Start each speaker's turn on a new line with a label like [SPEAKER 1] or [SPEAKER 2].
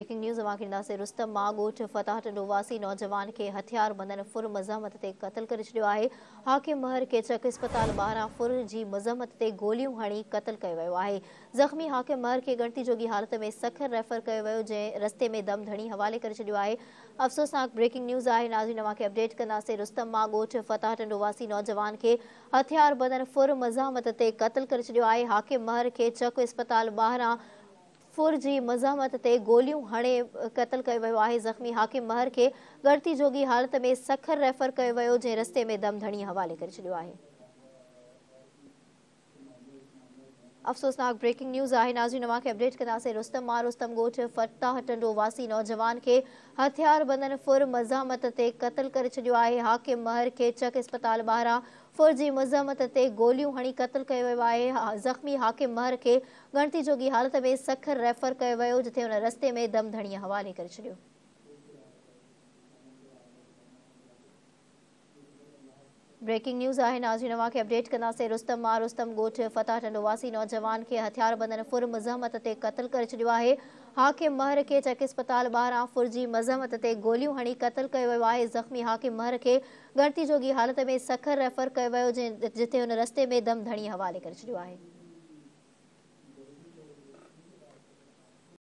[SPEAKER 1] breaking news अवांखे ईंदासीं रुस्तम मां ॻोठ फतिहंडो वासी नौजवान खे हथियार ॿधनि फ़ुर मज़हमत ते क़तल करे छॾियो आहे हाकि महर खे चकु इस्पताल ॿारां फुर जी मज़हमत ते गोलियूं हणी क़तल कयो वियो आहे ज़ख़्मी हाकिम महर खे गणती जोगी हालत में सखर रेफर कयो वियो जंहिं रस्ते में दम धणी हवाले करे छॾियो आहे अफ़सोस सां ब्रेकिंग न्यूज़ आहे नाज़ु नवां अपडेट कंदासीं रिस्तम मां ॻोठ फ़तहट अंडु वासी नौजवान खे हथियार ॿधलु फ़ुर मज़हमत ते क़तल करे छॾियो आहे हाकिम महर खे चक इस्पताल ॿाहिरां फुर जी मज़ामत ते गोलियूं हणे क़तलु कयो वियो आहे ज़ख़्मी हाकिम महर खे गर्ती जोगी हालत में सखर रेफर कयो वियो जंहिं रस्ते में दम धणी हवाले करे छॾियो आहे अफसोसनाक ब्रेकिंग न्यूज़ आहे नाज़ी नवा के अपडेट कंदासीं रुस्तम मार रुस्तम गोठ फताह हटंडो वासी नौजवान के हथियार बंदन फुर मज़ामत ते कत्ल कर छियो आहे हाकिम महर के चक अस्पताल बारा फुर जी मज़ामत ते गोलियों हणी कत्ल कयो वयो आहे ज़ख़्मी हाकिम महर के गणती जोगी हालत में सखर रेफर कयो वयो जिथे उन रस्ते में दम धणी हवाले कर छियो ब्रेकिंग न्यूज़ आहे नाज़ीन खे नौजवान खे हथियार बंदन फुर मज़हमत ते क़तलु करे छडि॒यो आहे हाकिम महर खे चक इस्पताल ॿारहां फुरजी मज़हमत ते गोलियूं हणी क़तलु कयो वियो आहे ज़ख़्मी हाकिम महर खे गणती जोगी हालत में सखर रेफर कयो वियो जंहिं जिथे हुन रस्ते में दम धणी हवाले करे छॾियो आहे